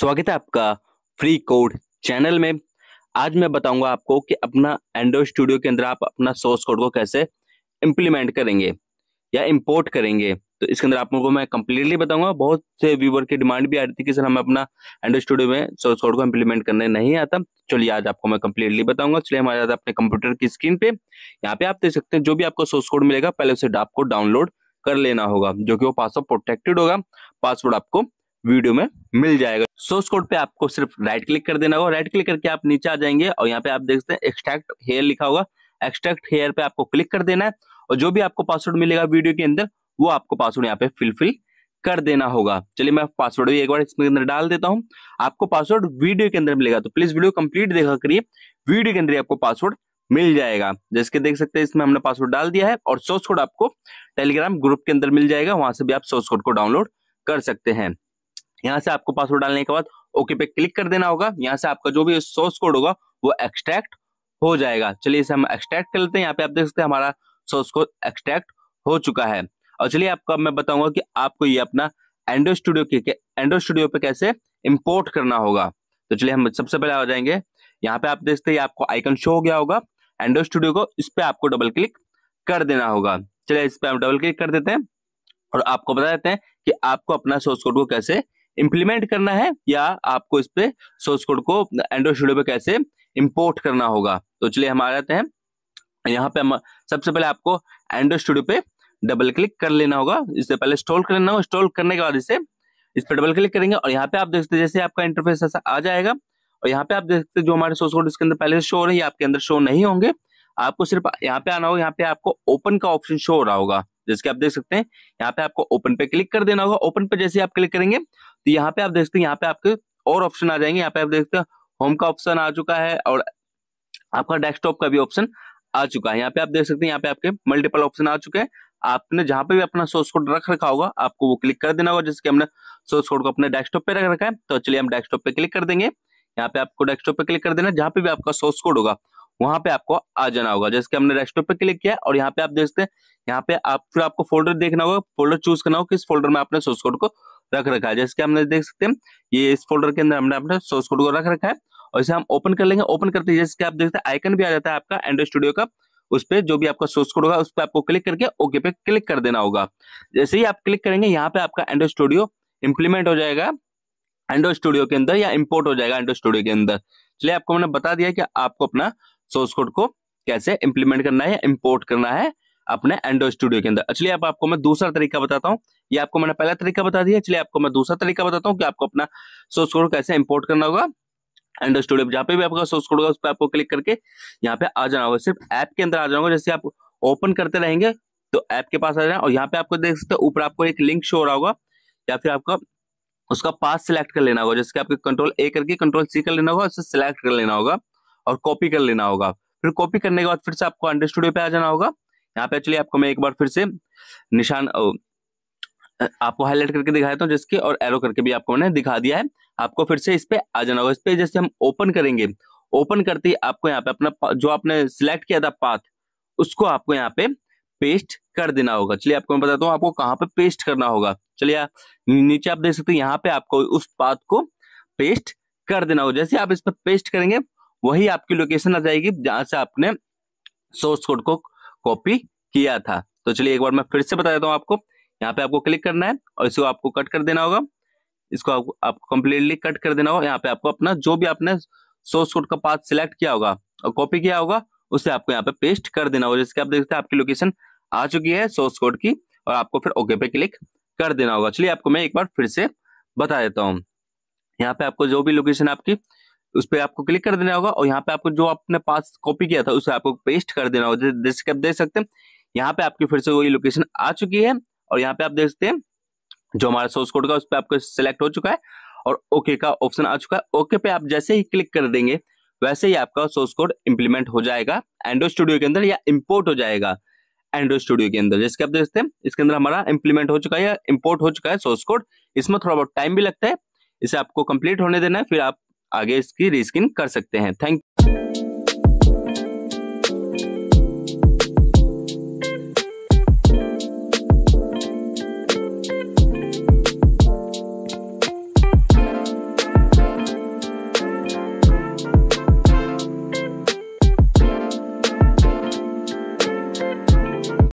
स्वागत है आपका फ्री कोड चैनल में आज मैं बताऊंगा आपको कि अपना एंड्रॉइड स्टूडियो के अंदर आप अपना सोर्स कोड को कैसे इम्प्लीमेंट करेंगे या इम्पोर्ट करेंगे तो इसके अंदर आप लोगों को मैं कंप्लीटली बताऊंगा बहुत से व्यूवर की डिमांड भी आ रही थी कि सर हमें अपना एंड्रॉइड स्टूडियो में सोर्स कोड को इम्प्लीमेंट करने नहीं आता चलिए आज आपको मैं कंप्लीटली बताऊंगा चलिए हमारे साथ अपने कंप्यूटर की स्क्रीन पे यहाँ पे आप देख सकते हैं जो भी आपको सोर्स कोड मिलेगा पहले उसे आपको डाउनलोड कर लेना होगा जो कि वो पासवर्ड प्रोटेक्टेड होगा पासवर्ड आपको वीडियो में मिल जाएगा सोर्स कोड पे आपको सिर्फ राइट क्लिक कर देना होगा राइट क्लिक करके आप नीचे आ जाएंगे और यहाँ पे आप देख सकते हैं एक्सट्रैक्ट हेयर लिखा होगा एक्सट्रैक्ट हेयर पे आपको क्लिक कर देना है और जो भी आपको पासवर्ड मिलेगा वीडियो के अंदर वो आपको पासवर्ड यहाँ पे फिलफिल कर देना होगा चलिए मैं पासवर्ड भी एक बार इसमें अंदर डाल देता हूँ आपको पासवर्ड वीडियो के अंदर मिलेगा तो प्लीज वीडियो कंप्लीट देखा करिए वीडियो के अंदर आपको पासवर्ड मिल जाएगा जैसे देख सकते हैं इसमें हमने पासवर्ड डाल दिया है और सोर्स कोड आपको टेलीग्राम ग्रुप के अंदर मिल जाएगा वहां से भी आप सोर्स कोड को डाउनलोड कर सकते हैं यहाँ से आपको पासवर्ड डालने के बाद ओके पे क्लिक कर देना होगा यहाँ से आपका जो भी सोर्स कोड होगा वो एक्सट्रैक्ट हो जाएगा चलिए इसे हम एक्सट्रैक्ट कर लेते हैं यहाँ पे आप देख सकते हैं हमारा सोर्स कोड एक्सट्रैक्ट हो चुका है और चलिए आपको मैं बताऊंगा कि आपको ये अपना एंड्रो स्टूडियो के एंड्रो स्टूडियो पे कैसे इम्पोर्ट करना होगा तो चलिए हम सबसे पहले आ जाएंगे यहाँ पे आप देखते हैं आपको आइकन शो हो गया होगा एंड्रो स्टूडियो को इस पर आपको डबल क्लिक कर देना होगा चलिए इस पर हम डबल क्लिक कर देते हैं और आपको बता देते हैं कि आपको अपना सोर्स कोड को कैसे इम्प्लीमेंट करना है या आपको इस पे सोर्स कोड को एंड्रॉइड स्टूडियो पे कैसे इम्पोर्ट करना होगा तो चलिए हम आ जाते हैं यहाँ पे हम सबसे पहले आपको एंड्रॉइड स्टूडियो पे डबल क्लिक कर लेना होगा इससे पहले इंस्टॉल कर लेना होगा इंस्टॉल करने के बाद इसे इस पर डबल क्लिक करेंगे और यहाँ पे आप देख सकते हैं जैसे आपका इंटरफेस ऐसा आ जाएगा और यहाँ पे आप देख सकते जो हमारे सोर्स कोड इसके अंदर पहले शो हो रही है आपके अंदर शो नहीं होंगे आपको सिर्फ यहाँ पे आना होगा यहाँ पे आपको ओपन का ऑप्शन शो हो रहा होगा जैसे कि आप देख सकते हैं यहाँ पे आपको ओपन पे क्लिक कर देना होगा ओपन पे जैसे आप क्लिक करेंगे तो यहाँ पे आप देख सकते हैं यहाँ पे आपके और ऑप्शन आ जाएंगे यहाँ पे आप देख सकते हैं होम का ऑप्शन आ चुका है और आपका डेस्कटॉप का भी ऑप्शन आ चुका है यहाँ पे आप देख सकते हैं यहाँ पे आपके मल्टीपल ऑप्शन आ चुके हैं आपने जहां पे भी अपना सोर्स कोड रख रखा होगा आपको वो क्लिक कर देना होगा जैसे कि हमने सोर्स कोड को अपने डेस्कटॉप पे रख रखा है तो चलिए हम डेस्कटॉप पे क्लिक कर देंगे यहाँ पे आपको डेस्कटॉप पे क्लिक कर देना जहां पे भी आपका सोर्स कोड होगा वहां पे आपको आ जाना होगा जैसे कि हमने डेस्कटॉप पे क्लिक किया और यहाँ पे आप देखते हैं यहाँ पे आप फिर आपको फोल्डर देखना होगा फोल्डर चूज करना होगा किस फोल्डर में आपने सोर्स कोड को रख रखा है जैसे कि हमने देख सकते हैं ये इस फोल्डर के अंदर हमने अपने सोर्स कोड को रख रखा है और इसे हम ओपन कर लेंगे ओपन करते हैं जैसे कि आप देखते हैं आइकन भी आ जाता है आपका एंड्रॉइड स्टूडियो का उस पर जो भी आपका सोर्स कोड होगा उस पर आपको क्लिक करके ओके पे क्लिक कर देना होगा जैसे ही आप क्लिक करेंगे यहाँ पे आपका एंड्रॉइड स्टूडियो इंप्लीमेंट हो जाएगा एंड्रॉइड स्टूडियो के अंदर या इम्पोर्ट हो जाएगा एंड्रॉइड स्टूडियो के अंदर चलिए आपको मैंने बता दिया कि आपको अपना सोर्स कोड को कैसे इंप्लीमेंट करना है इंपोर्ट इम्पोर्ट करना है अपने एंड्रॉइड स्टूडियो के अंदर चलिए अब आपको मैं दूसरा तरीका बताता हूँ ये आपको मैंने पहला तरीका बता दिया चलिए आपको मैं दूसरा तरीका बताता हूँ कि आपको अपना सोर्स कोड कैसे इम्पोर्ट करना होगा एंड्रॉइड स्टूडियो जहाँ पे भी आपका सोर्स कोड होगा उस पर आपको क्लिक करके यहाँ पे आ जाना होगा सिर्फ ऐप के अंदर आ जाना होगा जैसे आप ओपन करते रहेंगे तो ऐप के पास आ जाए और यहाँ पे आपको देख सकते हो ऊपर आपको एक लिंक शो रहा होगा या फिर आपका उसका पास सिलेक्ट कर लेना होगा जैसे आपको कंट्रोल ए करके कंट्रोल सी कर लेना होगा उससे सिलेक्ट कर लेना होगा और कॉपी कर लेना होगा फिर कॉपी करने के बाद फिर से आपको अंडर स्टूडियो पे आ जाना होगा यहाँ पे एक्चुअली आपको मैं एक बार फिर से निशान आपको हाईलाइट करके दिखाता हूँ जिसके और एरो करके भी आपको मैंने दिखा दिया है आपको फिर से इस पे आ जाना होगा इस पे जैसे हम ओपन करेंगे ओपन करते ही आपको यहाँ पे अपना जो आपने सिलेक्ट किया था पाथ उसको आपको यहाँ पे पेस्ट कर देना होगा चलिए आपको मैं बताता हूँ आपको कहाँ पे पेस्ट करना होगा चलिए नीचे आप देख सकते हैं यहाँ पे आपको उस पाथ को पेस्ट कर देना होगा जैसे आप इस पर पेस्ट करेंगे वही आपकी लोकेशन आ जाएगी जहां से आपने सोर्स कोड को कॉपी किया था तो चलिए एक बार मैं फिर से बता देता हूँ आपको यहाँ पे आपको क्लिक करना है और इसको आपको कट कर देना होगा इसको आपको आपको कंप्लीटली कट कर देना होगा यहाँ पे आपको अपना जो भी आपने सोर्स कोड का पाथ सिलेक्ट किया होगा और कॉपी किया होगा उसे आपको यहाँ पे पेस्ट कर देना होगा जैसे आप देखते हैं आपकी लोकेशन आ चुकी है सोर्स कोड की और आपको फिर ओके पे क्लिक कर देना होगा चलिए आपको मैं एक बार फिर से बता देता हूँ यहाँ पे आपको जो भी लोकेशन आपकी उस पर आपको क्लिक कर देना होगा और यहाँ पे आपको जो आपने पास कॉपी किया था उसे आपको पेस्ट कर देना होगा जैसे कि आप देख सकते हैं यहाँ पे आपकी फिर से वही लोकेशन आ चुकी है और यहाँ पे आप देख सकते हैं जो हमारा सोर्स कोड का उस पर आपको सिलेक्ट हो चुका है और ओके का ऑप्शन आ चुका है ओके पे आप जैसे ही क्लिक कर देंगे वैसे ही आपका सोर्स कोड इंप्लीमेंट हो जाएगा एंड्रॉइड स्टूडियो के अंदर या इम्पोर्ट हो जाएगा एंड्रॉइड स्टूडियो के अंदर जैसे आप देखते हैं इसके अंदर हमारा इंप्लीमेंट हो चुका है या इम्पोर्ट हो चुका है सोर्स कोड इसमें थोड़ा बहुत टाइम भी लगता है इसे आपको कंप्लीट होने देना है फिर आप आगे इसकी रिस्किन कर सकते हैं थैंक